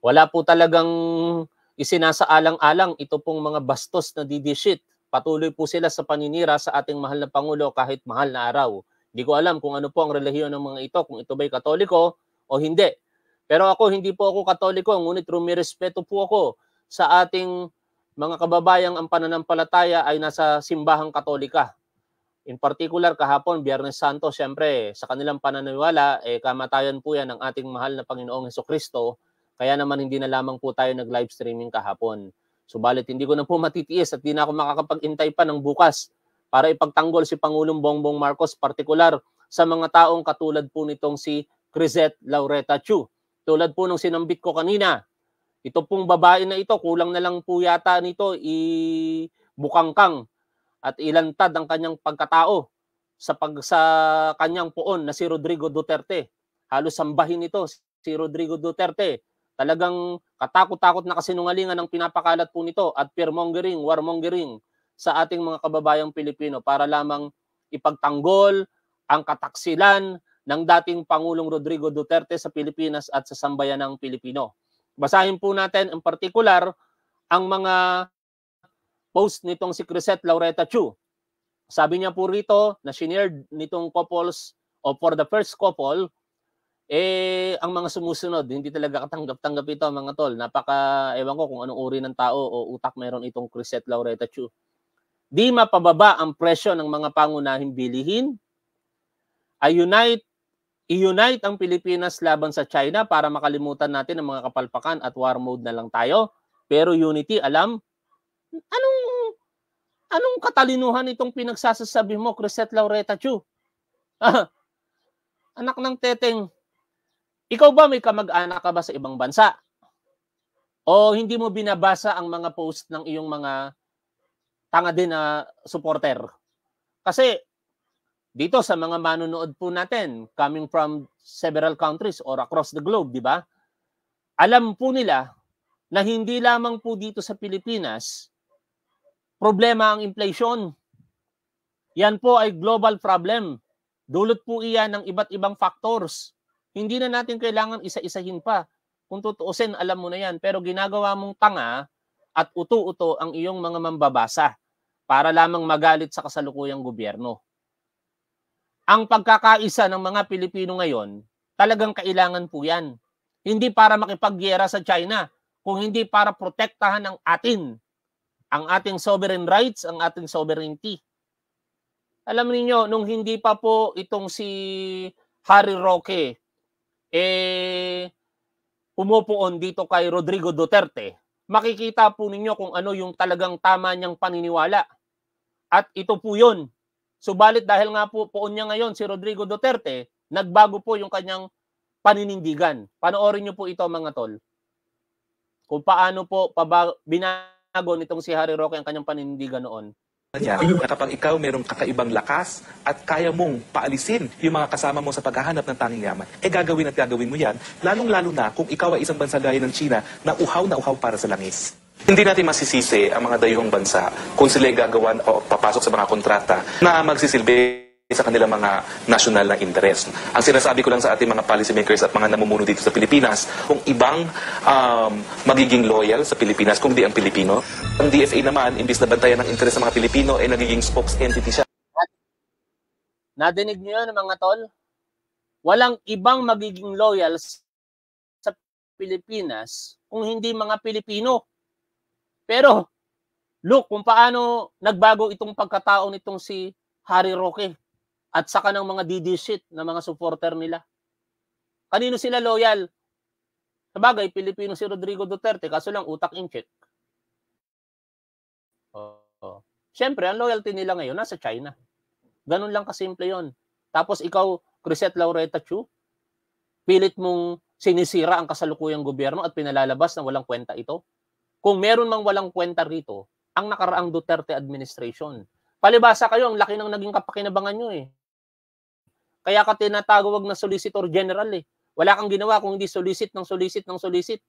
Wala po talagang isinasaalang-alang ito pong mga bastos na didishit. Patuloy po sila sa paninira sa ating mahal na Pangulo kahit mahal na araw. Hindi ko alam kung ano po ang relihiyon ng mga ito, kung ito ba'y katoliko o hindi. Pero ako, hindi po ako katoliko, ngunit rumirespeto po ako sa ating mga kababayang ang pananampalataya ay nasa simbahang katolika. In particular, kahapon, Biyernes Santo, siyempre, sa kanilang pananiwala, eh, kamatayan po yan ng ating mahal na Panginoong Heso Kristo kaya naman hindi na lamang po tayo nag-live streaming kahapon. Subalit hindi ko na po matitiis at di na ako makakapag-intay pa ng bukas para ipagtanggol si Pangulong Bongbong Marcos partikular sa mga taong katulad po nitong si Crisette Laureta Chu. Tulad po nung sinambit ko kanina, ito pong babae na ito, kulang na lang po yata nito ibukangkang at ilantad ang kanyang pagkatao sa pag sa kanyang poon na si Rodrigo Duterte. Halos sambahin ito si Rodrigo Duterte Talagang katakot-takot na kasinungalingan ang pinapakalat po nito at fearmongering, warmongering sa ating mga kababayang Pilipino para lamang ipagtanggol ang kataksilan ng dating Pangulong Rodrigo Duterte sa Pilipinas at sa sambayan ng Pilipino. Basahin po natin ang particular ang mga post nitong si Crisette Laureta Chu. Sabi niya po rito na shinare nitong couples o for the first couple eh, ang mga sumusunod, hindi talaga katanggap-tanggap ito mga tol. Napaka, ewan ko kung anong uri ng tao o utak meron itong Chrisette Laureta Chu. Di mapababa ang presyo ng mga pangunahing bilihin. I-unite I-unite ang Pilipinas laban sa China para makalimutan natin ang mga kapalpakan at war mode na lang tayo. Pero unity, alam, anong anong katalinuhan itong pinagsasasabi mo, Chrisette Laureta Chu? Anak ng teteng, ikaw ba may kamag-anak ka ba sa ibang bansa? O hindi mo binabasa ang mga post ng iyong mga tanga din na supporter? Kasi dito sa mga manonood po natin, coming from several countries or across the globe, di ba? Alam po nila na hindi lamang po dito sa Pilipinas, problema ang inflation. Yan po ay global problem. Dulot po iyan ng iba't ibang factors hindi na natin kailangan isa-isahin pa. Kung tutuusin, alam mo na yan. Pero ginagawa mong tanga at uto-uto ang iyong mga mambabasa para lamang magalit sa kasalukuyang gobyerno. Ang pagkakaisa ng mga Pilipino ngayon, talagang kailangan po yan. Hindi para makipagyera sa China, kung hindi para protektahan ang atin, ang ating sovereign rights, ang ating sovereignty. Alam niyo nung hindi pa po itong si Harry Roque eh, umupoon dito kay Rodrigo Duterte, makikita po ninyo kung ano yung talagang tama niyang paniniwala. At ito po yun. Subalit dahil nga po poon niya ngayon si Rodrigo Duterte, nagbago po yung kanyang paninindigan. Panoorin niyo po ito mga tol. Kung paano po pabago, binago nitong si Harry Roque ang kanyang paninindigan noon niya na kapag ikaw merong kakaibang lakas at kaya mong paalisin yung mga kasama mo sa paghahanap ng tanging yaman, eh gagawin at gagawin mo yan, lalong-lalo na kung ikaw ay isang bansa gaya ng China na uhaw na uhaw para sa langis. Hindi natin masisisi ang mga dayuhang bansa kung sila ay gagawan o papasok sa mga kontrata na magsisilbi sa kanilang mga national na interest. Ang sinasabi ko lang sa ating mga policy makers at mga namumuno dito sa Pilipinas, kung ibang um, magiging loyal sa Pilipinas, kundi ang Pilipino. Ang DFA naman, imbis na bantayan ng interes ng mga Pilipino, ay eh, nagiging spokes entity siya. Nadinig niyo yun, mga tol? Walang ibang magiging loyal sa Pilipinas kung hindi mga Pilipino. Pero, look kung paano nagbago itong pagkatao nitong si Harry Roque at saka ng mga DD shit na mga supporter nila. Kanino sila loyal? Sabagay, Pilipino si Rodrigo Duterte, kaso lang utak in check. Oh, oh. Siyempre, ang loyalty nila ngayon nasa China. Ganun lang kasimple yon. Tapos ikaw, Crisette Laureta Chu, pilit mong sinisira ang kasalukuyang gobyerno at pinalalabas na walang kwenta ito. Kung meron mang walang kwenta rito, ang nakaraang Duterte administration. Palibasa kayo, ang laki ng naging kapakinabangan nyo eh. Kaya ka tinatawag na Solicitor General eh. Wala kang ginawa kung hindi solicit ng solicit ng solicit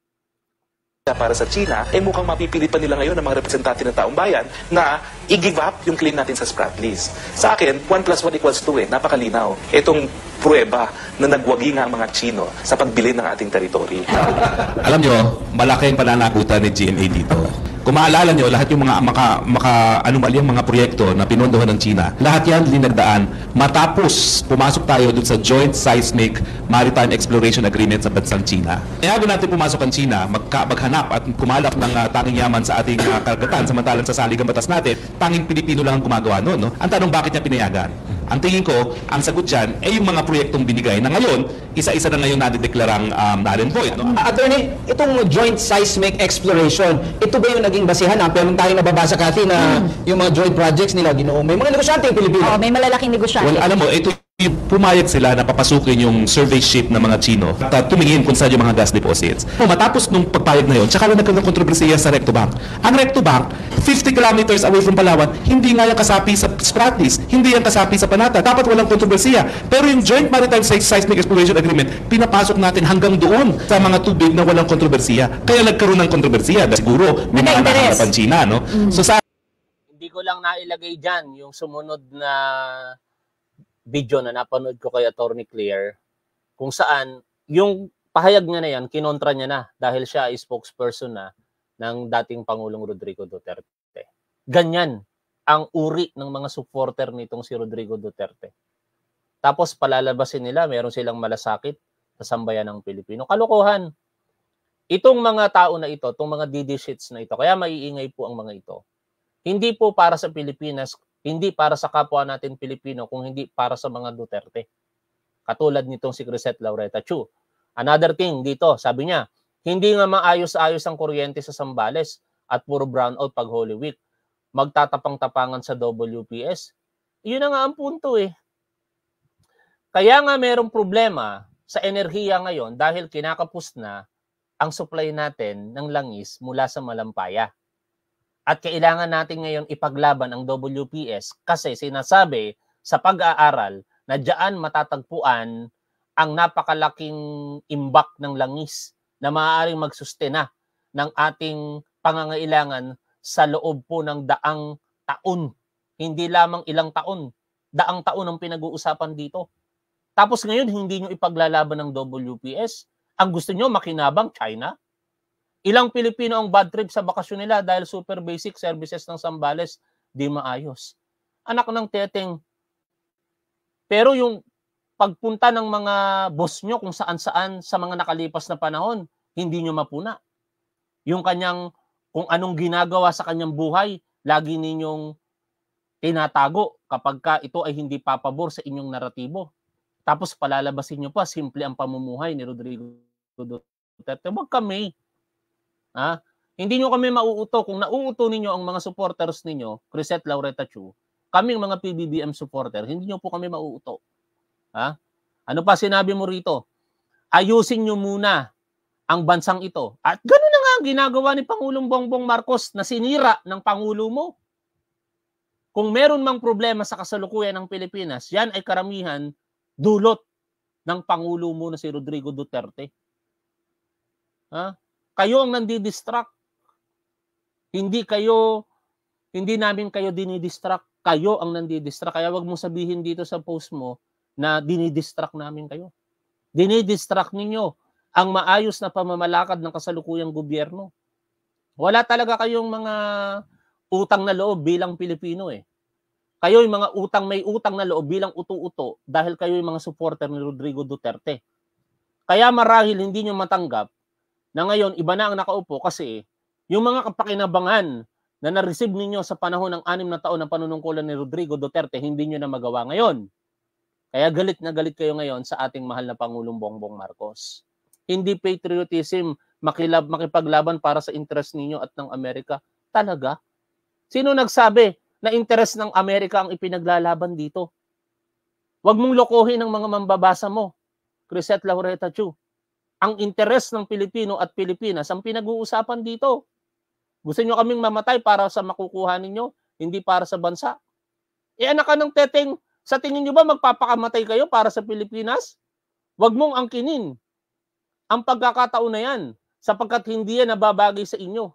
para sa China, eh mukhang mapipilit pa nila ngayon ng mga representante ng taong bayan na i-give up yung claim natin sa scrap list. Sa akin, 1 plus 1 equals 2 eh, napakalinaw. Itong pruweba na nagwagi nga ang mga Chino sa pagbili ng ating teritoryo. Alam nyo, malaki ang pananakutan ni GNA dito. Kung maalala nyo, lahat yung mga maka, maka, anumalyang mga proyekto na pinondohan ng China, lahat yan linagdaan matapos pumasok tayo dun sa Joint Seismic Maritime Exploration Agreement sa bansang China. Kaya bago natin pumasok ang China, magka, maghanap at kumalap ng uh, tanging yaman sa ating uh, karagatan, samantalang sa saligang batas natin, tanging Pilipino lang ang gumagawa noon. No? Ang tanong, bakit niya pinayagan? Ang tingin ko, ang sagot dyan ay yung mga proyektong binigay na ngayon, isa-isa na ngayon nadideklarang um, null and void. No? Attorney, itong joint seismic exploration, ito ba yung naging basihan? Ang ah, pero tayo nababasa kasi na mm. yung mga joint projects nila, ginoo. May mga negosyante yung Pilipinas. Oh, may malalaking negosyante. Well, alam mo, ito pumayag sila na papasukin yung survey ship ng mga Chino at ah, tumingin kung saan yung mga gas deposits. So, matapos nung pagpayag na yon, tsaka na nagkaroon ng kontrobersiya sa Recto Bank. Ang Recto Bank, 50 kilometers away from Palawan, hindi nga yung kasapi sa Spratlys, hindi yung kasapi sa Panata. Dapat walang kontrobersiya. Pero yung Joint Maritime Seismic Exploration Agreement, pinapasok natin hanggang doon sa mga tubig na walang kontrobersiya. Kaya nagkaroon ng kontrobersiya. Siguro, may mga nakaharapan China, no? Mm. So, sa hindi ko lang nailagay dyan yung sumunod na video na napanood ko kay Attorney Clear kung saan yung pahayag niya na yan, kinontra niya na dahil siya ay spokesperson na ng dating Pangulong Rodrigo Duterte. Ganyan ang uri ng mga supporter nitong si Rodrigo Duterte. Tapos palalabasin nila, meron silang malasakit sa sambayan ng Pilipino. Kalokohan. Itong mga tao na ito, itong mga DD sheets na ito, kaya maiingay po ang mga ito. Hindi po para sa Pilipinas hindi para sa kapwa natin Pilipino, kung hindi para sa mga Duterte. Katulad nitong si Crisette Laureta Chu. Another thing dito, sabi niya, hindi nga maayos-ayos ang kuryente sa Sambales at puro brownout pag Holy Week. Magtatapang-tapangan sa WPS. Yun na nga ang punto eh. Kaya nga merong problema sa enerhiya ngayon dahil kinakapos na ang supply natin ng langis mula sa Malampaya. At kailangan natin ngayon ipaglaban ang WPS kasi sinasabi sa pag-aaral na diyan matatagpuan ang napakalaking imbak ng langis na maaaring magsustena ng ating pangangailangan sa loob po ng daang taon. Hindi lamang ilang taon. Daang taon ang pinag-uusapan dito. Tapos ngayon, hindi nyo ipaglalaban ng WPS. Ang gusto nyo, makinabang China? Ilang Pilipino ang bad trip sa bakasyon nila dahil super basic services ng Sambales di maayos. Anak ng teteng. Pero yung pagpunta ng mga boss nyo kung saan-saan sa mga nakalipas na panahon, hindi nyo mapuna. Yung kanyang, kung anong ginagawa sa kanyang buhay, lagi ninyong tinatago kapag ka ito ay hindi papabor sa inyong naratibo. Tapos palalabasin nyo pa, simple ang pamumuhay ni Rodrigo Duterte. Huwag kami Ha? Hindi nyo kami mauuto kung nauuto ninyo ang mga supporters ninyo, Crisette Laureta Chu, kaming mga PBBM supporter, hindi nyo po kami mauuto. Ha? Ano pa sinabi mo rito? Ayusin nyo muna ang bansang ito. At gano'n na nga ang ginagawa ni Pangulong Bongbong Marcos na sinira ng Pangulo mo. Kung meron mang problema sa kasalukuyan ng Pilipinas, yan ay karamihan dulot ng Pangulo mo na si Rodrigo Duterte. Ha? Kayo ang nandidistract. Hindi kayo, hindi namin kayo dinidistract. Kayo ang nandidistract. Kaya wag mo sabihin dito sa post mo na dinidistract namin kayo. Dinidistract ninyo ang maayos na pamamalakad ng kasalukuyang gobyerno. Wala talaga kayong mga utang na loob bilang Pilipino eh. Kayo yung mga utang may utang na loob bilang uto-uto dahil kayo yung mga supporter ni Rodrigo Duterte. Kaya marahil hindi nyo matanggap na ngayon iba na ang nakaupo kasi yung mga kapakinabangan na na-receive ninyo sa panahon ng anim na taon ng panunungkulan ni Rodrigo Duterte, hindi nyo na magawa ngayon. Kaya galit na galit kayo ngayon sa ating mahal na Pangulong Bongbong Marcos. Hindi patriotism makilab, makipaglaban para sa interest ninyo at ng Amerika. Talaga? Sino nagsabi na interest ng Amerika ang ipinaglalaban dito? Huwag mong lokohin ang mga mambabasa mo. Chrisette Laureta Chu, ang interes ng Pilipino at Pilipinas ang pinag-uusapan dito. Gusto nyo kaming mamatay para sa makukuha ninyo, hindi para sa bansa. E anak ka ng teteng, sa tingin nyo ba magpapakamatay kayo para sa Pilipinas? Huwag mong angkinin ang pagkakataon na yan sapagkat hindi yan nababagay sa inyo.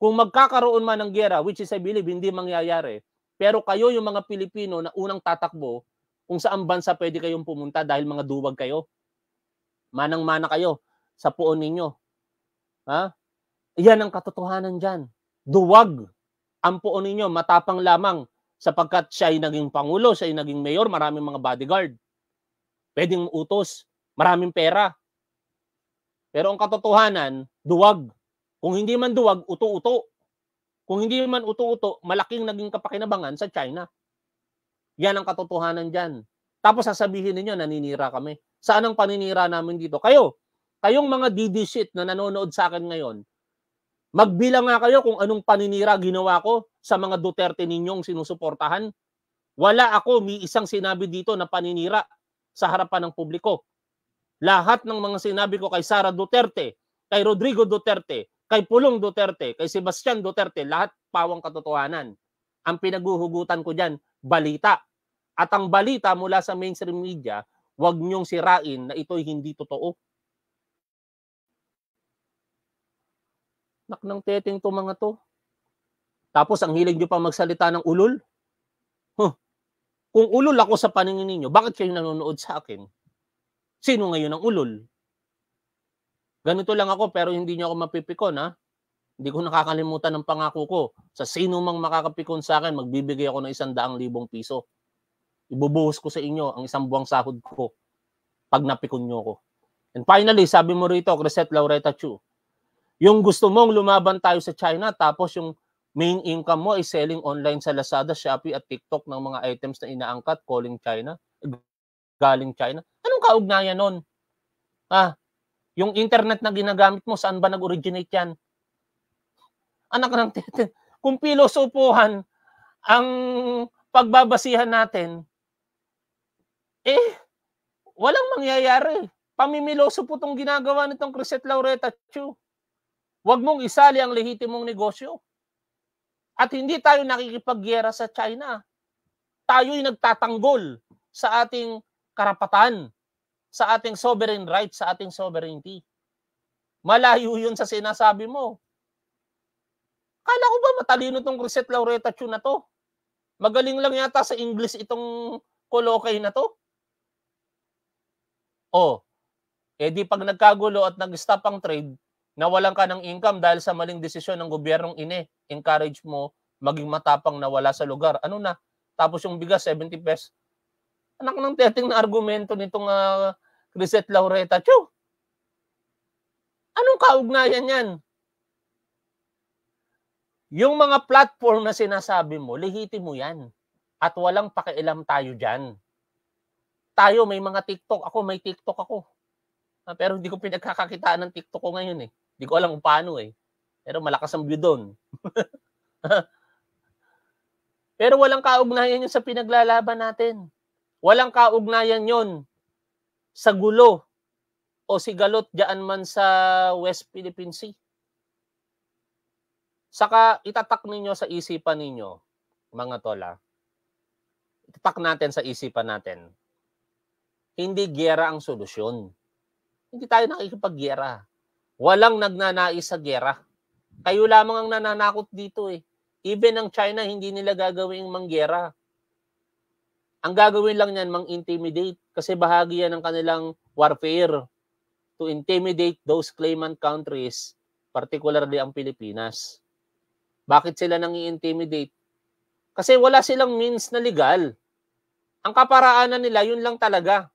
Kung magkakaroon man ng gera, which is I believe hindi mangyayari, pero kayo yung mga Pilipino na unang tatakbo kung saan bansa pwede kayong pumunta dahil mga duwag kayo. Manang-mana kayo sa puon ninyo. Ha? Iyan ang katotohanan dyan. Duwag ang puon ninyo, matapang lamang sapagkat siya ay naging pangulo, siya ay naging mayor, maraming mga bodyguard. Pwedeng utos, maraming pera. Pero ang katotohanan, duwag. Kung hindi man duwag, uto-uto. Kung hindi man uto-uto, malaking naging kapakinabangan sa China. Yan ang katotohanan dyan. Tapos sasabihin ninyo, naninira kami. Saan ang paninira namin dito? Kayo, kayong mga DD shit na nanonood sa akin ngayon, magbilang nga kayo kung anong paninira ginawa ko sa mga Duterte ninyong sinusuportahan. Wala ako, may isang sinabi dito na paninira sa harapan ng publiko. Lahat ng mga sinabi ko kay Sara Duterte, kay Rodrigo Duterte, kay Pulong Duterte, kay Sebastian Duterte, lahat pawang katotohanan. Ang pinaguhugutan ko dyan, balita. At ang balita mula sa mainstream media, huwag niyong sirain na ito'y hindi totoo. Nak Naknang teteng to mga to. Tapos ang hilig nyo pa magsalita ng ulol. Huh. Kung ulol ako sa paningin ninyo, bakit kayo nanonood sa akin? Sino ngayon ang ulol? Ganito lang ako pero hindi nyo ako mapipikon ha. Hindi ko nakakalimutan ng pangako ko. Sa sino mang makakapikon sa akin, magbibigay ako ng isang daang libong piso. Ibubuhos ko sa inyo ang isang buwang sahod ko pag napikon nyo ko. And finally, sabi mo rito, Crescent Laureta Chu, yung gusto mong lumaban tayo sa China tapos yung main income mo ay selling online sa Lazada, Shopee at TikTok ng mga items na inaangkat calling China, galing China. Anong kaugnayan nun? Ha? yung internet na ginagamit mo, saan ba nag-originate yan? Anak ng tete, kung pilosopuhan ang pagbabasihan natin, eh, walang mangyayari. Pamimiloso po itong ginagawa nitong Crisette Laureta Chu. Huwag mong isali ang lehitimong negosyo. At hindi tayo nakikipaggera sa China. Tayo'y nagtatanggol sa ating karapatan, sa ating sovereign rights, sa ating sovereignty. Malayo yun sa sinasabi mo. Kala ko ba matalino tong Chrisette Laureta Chu na to? Magaling lang yata sa English itong kolokay na to? O, oh, edi eh pag nagkagulo at nag-stop ang trade, nawalan ka ng income dahil sa maling desisyon ng gobyernong ine, encourage mo maging matapang na wala sa lugar. Ano na? Tapos yung bigas, 70 pesos. Anak ng teteng na argumento nitong uh, ah, Chrisette Laureta. Tiyo! Anong kaugnayan yan? Yung mga platform na sinasabi mo, lihiti mo yan. At walang pakialam tayo dyan. Tayo may mga TikTok. Ako may TikTok ako. Ah, pero hindi ko pinagkakakitaan ng TikTok ko ngayon eh. Hindi ko alam kung paano eh. Pero malakas ang view doon. Pero walang kaugnayan yun sa pinaglalaban natin. Walang kaugnayan yun sa gulo o si Galot diyan man sa West Philippine Sea. Saka itatak ninyo sa isipan ninyo, mga tola. Itatak natin sa isipan natin. Hindi gyera ang solusyon. Hindi tayo nakikipag-gera. Walang nagnanais sa gera. Kayo lamang ang nananakot dito eh. Even ang China, hindi nila gagawing manggera. Ang gagawin lang niyan, mang-intimidate kasi bahagi yan ng kanilang warfare to intimidate those claimant countries, particularly ang Pilipinas. Bakit sila nang i-intimidate? Kasi wala silang means na legal. Ang kaparaanan nila, yun lang talaga.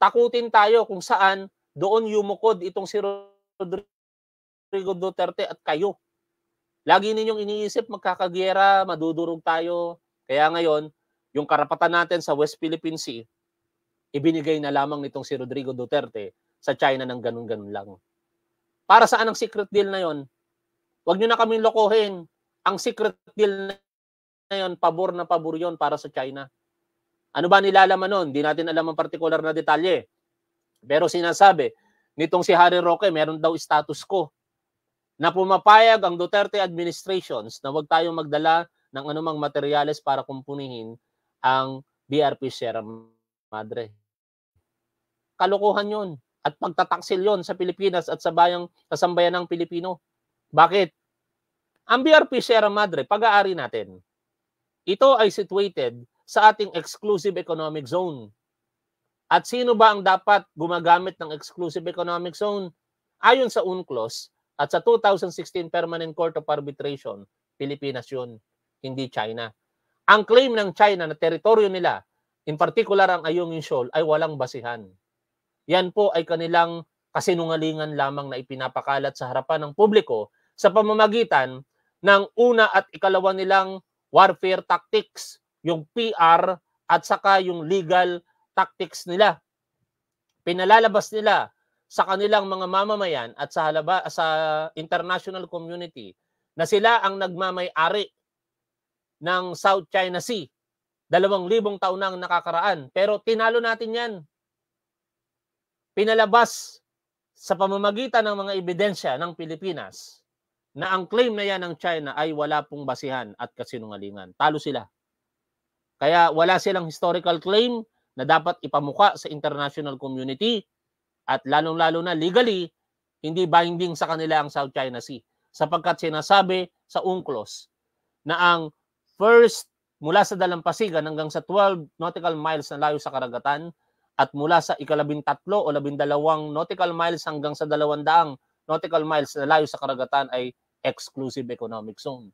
Takutin tayo kung saan doon yumukod itong si Rodrigo Duterte at kayo. Lagi ninyong iniisip magkakagera, madudurog tayo. Kaya ngayon, yung karapatan natin sa West Philippine Sea, ibinigay na lamang nitong si Rodrigo Duterte sa China ng ganun-ganun lang. Para saan ang secret deal na yon? Huwag nyo na kaming lokohin. Ang secret deal na yon, pabor na pabor yon para sa China. Ano ba nilalaman nun? Di natin alam ang particular na detalye. Pero sinasabi, nitong si Harry Roque, meron daw status ko na pumapayag ang Duterte administrations na huwag tayong magdala ng anumang materyales para kumpunihin ang BRP Sierra Madre. Kalukuhan yon at pagtataksil yon sa Pilipinas at sa bayang kasambayan ng Pilipino. Bakit? Ang BRP Sierra Madre, pag-aari natin. Ito ay situated sa ating exclusive economic zone at sino ba ang dapat gumagamit ng exclusive economic zone? Ayon sa UNCLOS at sa 2016 Permanent Court of Arbitration, Pilipinas yun, hindi China. Ang claim ng China na teritoryo nila, in particular ang Ayungin Shoal, ay walang basihan. Yan po ay kanilang kasinungalingan lamang na ipinapakalat sa harapan ng publiko sa pamamagitan ng una at ikalawa nilang warfare tactics, yung PR at saka yung legal tactics nila. Pinalalabas nila sa kanilang mga mamamayan at sa halaba sa international community na sila ang nagmamay-ari ng South China Sea. Dalawang libong taon na ang nakakaraan. Pero tinalo natin yan. Pinalabas sa pamamagitan ng mga ebidensya ng Pilipinas na ang claim na yan ng China ay wala pong basihan at kasinungalingan. Talo sila. Kaya wala silang historical claim, na dapat ipamuka sa international community at lalong-lalo na legally, hindi binding sa kanila ang South China Sea sapagkat sinasabi sa UNCLOS na ang first mula sa dalampasigan hanggang sa 12 nautical miles na layo sa karagatan at mula sa ikalabing tatlo o labing dalawang nautical miles hanggang sa dalawandaang nautical miles na layo sa karagatan ay exclusive economic zone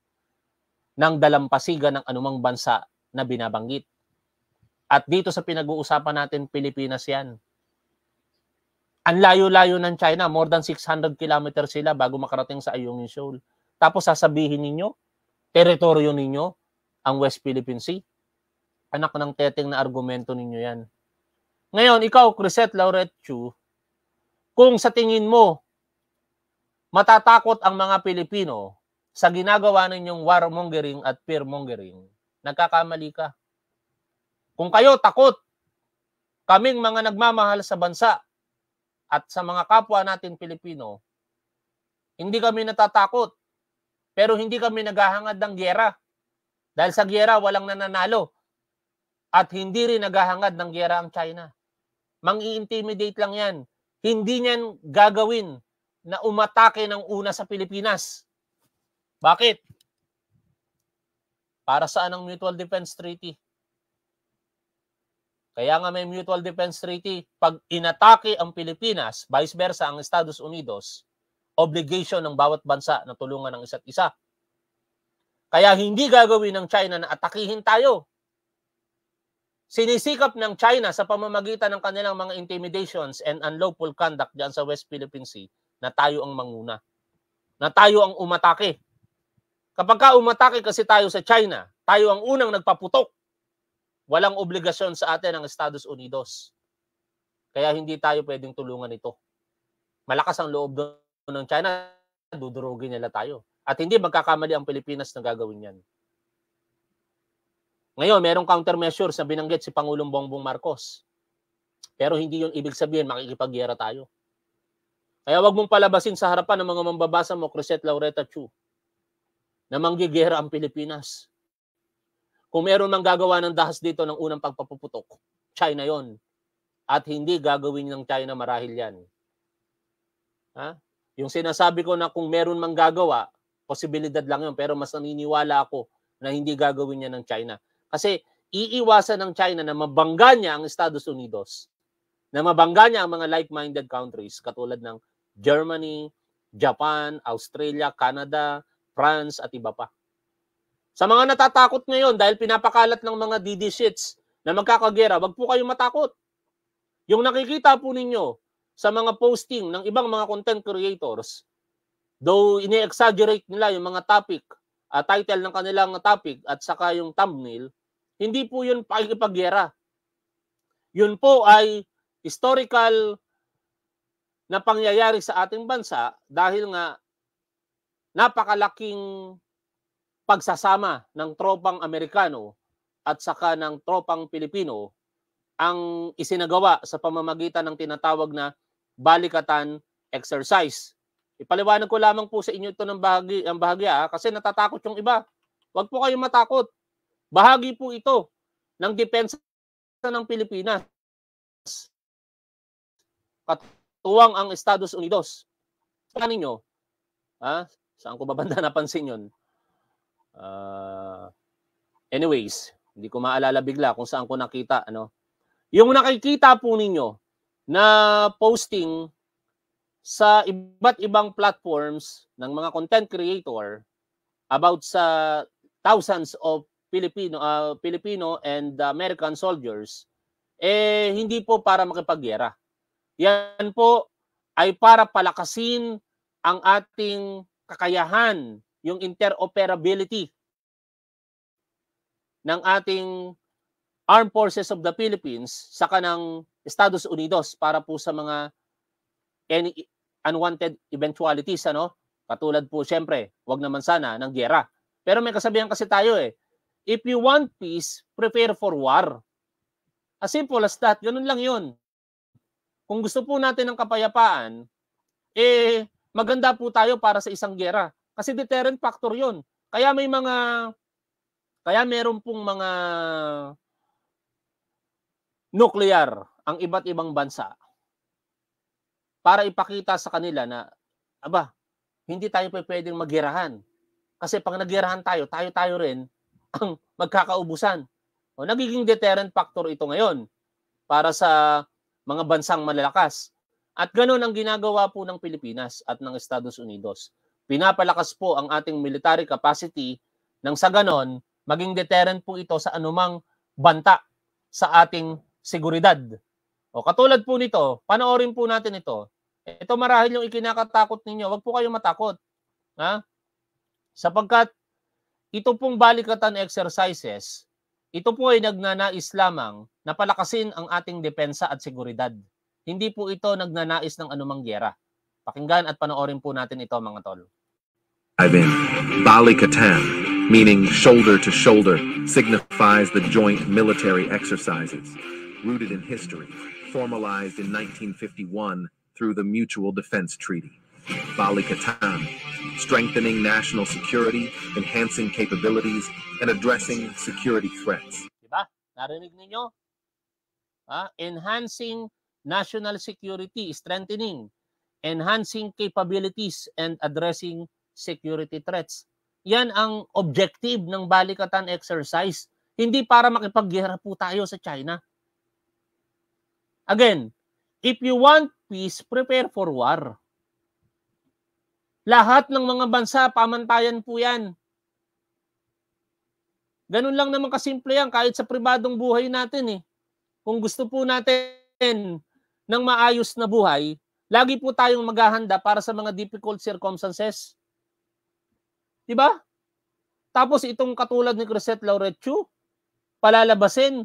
ng dalampasigan ng anumang bansa na binabanggit. At dito sa pinag-uusapan natin, Pilipinas yan. Ang layo-layo ng China, more than 600 kilometers sila bago makarating sa Ayungin Shoal. Tapos sasabihin ninyo, teritoryo ninyo, ang West Philippine Sea. Anak ng teteng na argumento ninyo yan. Ngayon, ikaw, Crisette Lauret kung sa tingin mo, matatakot ang mga Pilipino sa ginagawa ninyong warmongering at fear nagkakamali ka. Kung kayo takot, kaming mga nagmamahal sa bansa at sa mga kapwa natin Pilipino, hindi kami natatakot. Pero hindi kami naghahangad ng giyera. Dahil sa giyera, walang nananalo. At hindi rin naghahangad ng giyera ang China. Mang-i-intimidate lang yan. Hindi niyan gagawin na umatake ng una sa Pilipinas. Bakit? Para saan ang Mutual Defense Treaty? Kaya nga may mutual defense treaty. Pag inatake ang Pilipinas, vice versa ang Estados Unidos, obligation ng bawat bansa na tulungan ng isa't isa. Kaya hindi gagawin ng China na atakihin tayo. Sinisikap ng China sa pamamagitan ng kanilang mga intimidations and unlawful conduct diyan sa West Philippine Sea na tayo ang manguna. Na tayo ang umatake. Kapag ka umatake kasi tayo sa China, tayo ang unang nagpaputok Walang obligasyon sa atin ang Estados Unidos. Kaya hindi tayo pwedeng tulungan ito. Malakas ang loob doon ng China, dudurugin nila tayo. At hindi magkakamali ang Pilipinas na gagawin yan. Ngayon, merong countermeasures na binanggit si Pangulong Bongbong Marcos. Pero hindi yun ibig sabihin makikipagyera tayo. Kaya wag mong palabasin sa harapan ng mga mambabasa mo, Crisette Laureta Chu, na manggigera ang Pilipinas. Kung meron mang gagawa ng dahas dito ng unang pagpapuputok, China yon At hindi gagawin ng China marahil yan. Ha? Yung sinasabi ko na kung meron mang gagawa, posibilidad lang yun. Pero mas naniniwala ako na hindi gagawin niya ng China. Kasi iiwasan ng China na mabangga niya ang Estados Unidos. Na mabangga niya ang mga like-minded countries katulad ng Germany, Japan, Australia, Canada, France at iba pa. Sa mga natatakot ngayon dahil pinapakalat ng mga DD sheets na magkakagera, wag po kayong matakot. Yung nakikita po ninyo sa mga posting ng ibang mga content creators, though ini-exaggerate nila yung mga topic, uh, title ng kanilang topic at saka yung thumbnail, hindi po yun pakikipaggera. Yun po ay historical na pangyayari sa ating bansa dahil nga napakalaking pagsasama ng tropang Amerikano at saka ng tropang Pilipino ang isinagawa sa pamamagitan ng tinatawag na balikatan exercise. Ipaliwanag ko lamang po sa inyo ito ng bahagi, ang bahagi ha, ah, kasi natatakot yung iba. Huwag po kayong matakot. Bahagi po ito ng depensa ng Pilipinas. Katuwang ang Estados Unidos. Ano ninyo? Ha? Ah, saan ko babanda napansin yun? Uh, anyways, hindi ko maalala bigla kung saan ko nakita. Ano? Yung nakikita po ninyo na posting sa iba't ibang platforms ng mga content creator about sa thousands of Filipino uh, ah, Filipino and American soldiers eh hindi po para makipaggera. Yan po ay para palakasin ang ating kakayahan yung interoperability ng ating Armed Forces of the Philippines sa kanang Estados Unidos para po sa mga any unwanted eventualities ano katulad po siyempre wag naman sana ng giyera pero may kasabihan kasi tayo eh if you want peace prepare for war as simple as that ganun lang yun kung gusto po natin ng kapayapaan eh maganda po tayo para sa isang giyera kasi deterrent factor 'yon. Kaya may mga kaya meron pong mga nuclear ang iba't ibang bansa para ipakita sa kanila na aba, hindi tayo pa pwedeng maggerahan. Kasi pag naggerahan tayo, tayo-tayo rin ang magkakaubusan. O nagiging deterrent factor ito ngayon para sa mga bansang malalakas. At ganoon ang ginagawa po ng Pilipinas at ng Estados Unidos. Pinapalakas po ang ating military capacity nang sa ganon, maging deterrent po ito sa anumang banta sa ating seguridad. O katulad po nito, panoorin po natin ito. Ito marahil yung ikinakatakot ninyo. Huwag po kayong matakot. Ha? Sapagkat ito pong balikatan exercises, ito po ay nagnanais lamang na palakasin ang ating depensa at seguridad. Hindi po ito nagnanais ng anumang gera. Pakinggan at panoorin po natin ito mga tol. i in. Balikatan, meaning shoulder to shoulder, signifies the joint military exercises, rooted in history, formalized in 1951 through the Mutual Defense Treaty. Balikatan, strengthening national security, enhancing capabilities, and addressing security threats. Diba? enhancing national security, strengthening, enhancing capabilities, and addressing security threats. Yan ang objective ng Balikatan exercise. Hindi para makipaggera po tayo sa China. Again, if you want peace, prepare for war. Lahat ng mga bansa, pamantayan po yan. Ganun lang naman kasimple yan kahit sa pribadong buhay natin eh. Kung gusto po natin ng maayos na buhay, lagi po tayong maghahanda para sa mga difficult circumstances. 'Di ba? Tapos itong katulad ni Crisette Lauretiu, palalabasin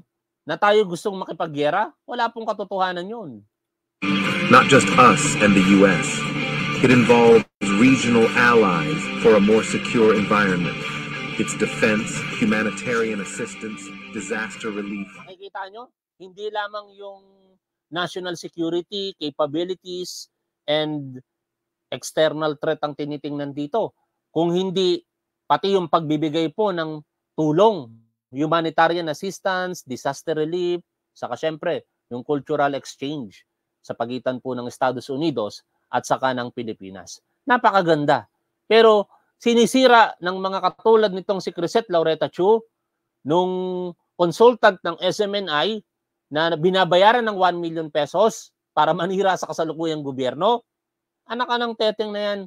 na tayo gustong makipaggera, wala pong katotohanan 'yun. Not just us and the US. It involves regional allies for a more secure environment. It's defense, humanitarian assistance, disaster relief. Nakikita nyo, hindi lamang yung national security, capabilities, and external threat ang tinitingnan dito kung hindi pati yung pagbibigay po ng tulong, humanitarian assistance, disaster relief, saka syempre yung cultural exchange sa pagitan po ng Estados Unidos at saka ng Pilipinas. Napakaganda. Pero sinisira ng mga katulad nitong si Crisette Laureta Chu nung consultant ng SMNI na binabayaran ng 1 million pesos para manira sa kasalukuyang gobyerno. Anak ka ng teteng na yan,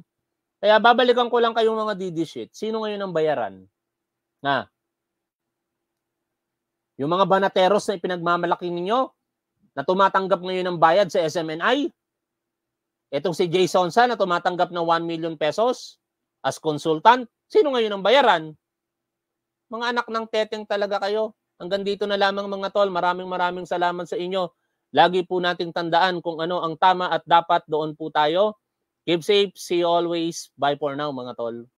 kaya babalikan ko lang kayong mga DD Sino ngayon ang bayaran? Na? Yung mga banateros na ipinagmamalaki ninyo na tumatanggap ngayon ng bayad sa SMNI? Etong si Jason Sa na tumatanggap ng 1 million pesos as consultant? Sino ngayon ang bayaran? Mga anak ng teteng talaga kayo. Hanggang dito na lamang mga tol. Maraming maraming salamat sa inyo. Lagi po nating tandaan kung ano ang tama at dapat doon po tayo Keep safe. See you always. Bye for now mga tol.